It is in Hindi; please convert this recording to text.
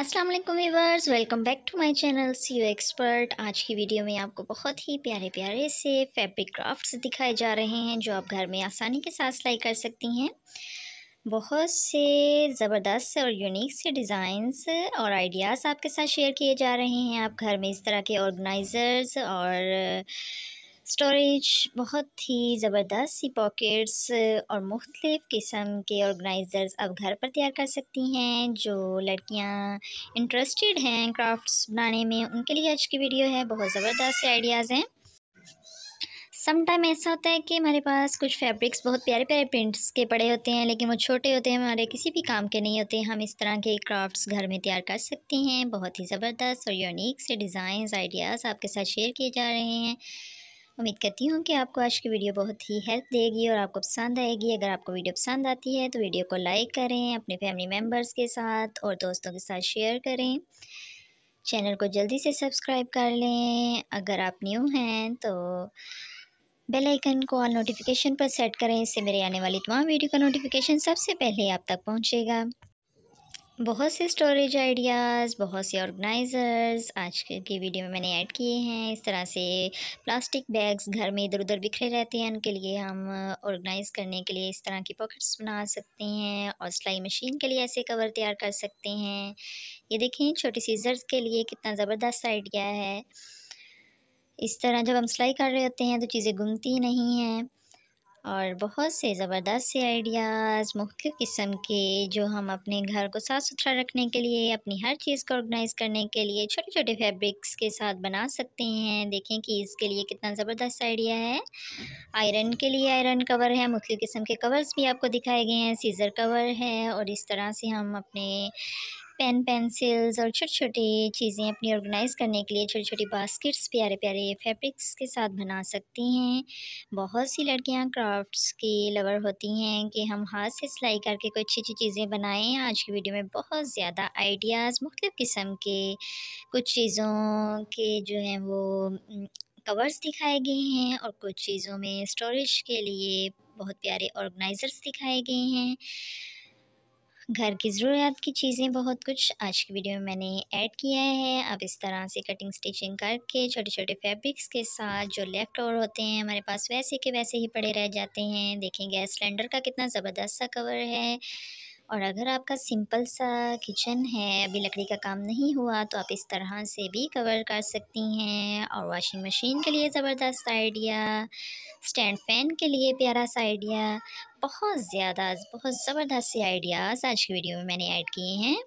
अस्सलाम वालेकुम viewers welcome back to my channel C U expert आज की वीडियो में आपको बहुत ही प्यारे प्यारे से फैब्रिक क्राफ्ट्स दिखाए जा रहे हैं जो आप घर में आसानी के साथ सिलाई कर सकती हैं बहुत से ज़बरदस्त और यूनिक से डिज़ाइंस और आइडियाज़ आपके साथ शेयर किए जा रहे हैं आप घर में इस तरह के ऑर्गेनाइज़र्स और स्टोरेज बहुत ही ज़बरदस्त सी पॉकेट्स और मुख्तलिफ़ किस्म के ऑर्गेनाइज़र्स अब घर पर तैयार कर सकती हैं जो लड़कियां इंटरेस्टेड हैं क्राफ्ट्स बनाने में उनके लिए आज की वीडियो है बहुत ज़बरदस्त से आइडियाज़ हैं समटाइम ऐसा होता है कि हमारे पास कुछ फैब्रिक्स बहुत प्यारे प्यारे प्रिंट्स के पड़े होते हैं लेकिन वो छोटे होते हैं हमारे किसी भी काम के नहीं होते हम इस तरह के क्राफ्ट्स घर में तैयार कर सकते हैं बहुत ही ज़बरदस्त और यूनिक से डिज़ाइंस आइडियाज़ आपके साथ शेयर किए जा रहे हैं उम्मीद करती हूँ कि आपको आज की वीडियो बहुत ही हेल्प देगी और आपको पसंद आएगी अगर आपको वीडियो पसंद आती है तो वीडियो को लाइक करें अपने फैमिली मेम्बर्स के साथ और दोस्तों के साथ शेयर करें चैनल को जल्दी से सब्सक्राइब कर लें अगर आप न्यू हैं तो बेल आइकन को ऑल नोटिफिकेशन पर सेट करें इससे मेरे आने वाली तमाम वीडियो का नोटिफिकेशन सबसे पहले आप तक पहुंचेगा बहुत से स्टोरेज आइडियाज़ बहुत से ऑर्गेनाइज़र्स आज की वीडियो में मैंने ऐड किए हैं इस तरह से प्लास्टिक बैग्स घर में इधर उधर बिखरे रहते हैं उनके लिए हम ऑर्गेनाइज़ uh, करने के लिए इस तरह की पॉकेट्स बना सकते हैं और सिलाई मशीन के लिए ऐसे कवर तैयार कर सकते हैं ये देखें छोटी सीजर्स के लिए कितना ज़बरदस्त आइडिया है इस तरह जब हम सिलाई कर रहे होते हैं तो चीज़ें घूमती नहीं हैं और बहुत से ज़बरदस्त से आइडियाज़ मुख्य किस्म के जो हम अपने घर को साफ़ सुथरा रखने के लिए अपनी हर चीज़ को ऑर्गेनाइज़ करने के लिए छोटे छोटे फैब्रिक्स के साथ बना सकते हैं देखें कि इसके लिए कितना ज़बरदस्त आइडिया है आयरन के लिए आयरन कवर है मुख्य किस्म के कवर्स भी आपको दिखाए गए हैं सीज़र कवर है और इस तरह से हम अपने पेन पेंसिल्स और छोटी छोटी चीज़ें अपनी ऑर्गेनाइज़ करने के लिए छोटे छोटे बास्केट्स प्यारे प्यारे फैब्रिक्स के साथ बना सकती हैं बहुत सी लड़कियां क्राफ्ट्स की लवर होती हैं कि हम हाथ से सिलाई करके कोई अच्छी अच्छी चीज़ें बनाएं आज की वीडियो में बहुत ज़्यादा आइडियाज़ मुख्तफ़ किस्म के कुछ चीज़ों के जो हैं वो कवर्स दिखाए गए हैं और कुछ चीज़ों में स्टोरेज के लिए बहुत प्यारे ऑर्गेनाइज़र्स दिखाए गए हैं घर की ज़रूरत की चीज़ें बहुत कुछ आज की वीडियो में मैंने ऐड किया है अब इस तरह से कटिंग स्टिचिंग करके छोटे छोटे फैब्रिक्स के साथ जो लेफ़्ट ओवर होते हैं हमारे पास वैसे के वैसे ही पड़े रह जाते हैं देखें गैस सिलेंडर का कितना ज़बरदस्त सा कवर है और अगर आपका सिंपल सा किचन है अभी लकड़ी का काम नहीं हुआ तो आप इस तरह से भी कवर कर सकती हैं और वॉशिंग मशीन के लिए ज़बरदस्त आइडिया स्टैंड फैन के लिए प्यारा सा आइडिया बहुत ज़्यादा बहुत ज़बरदस्त से आइडियाज़ आज की वीडियो में मैंने ऐड किए हैं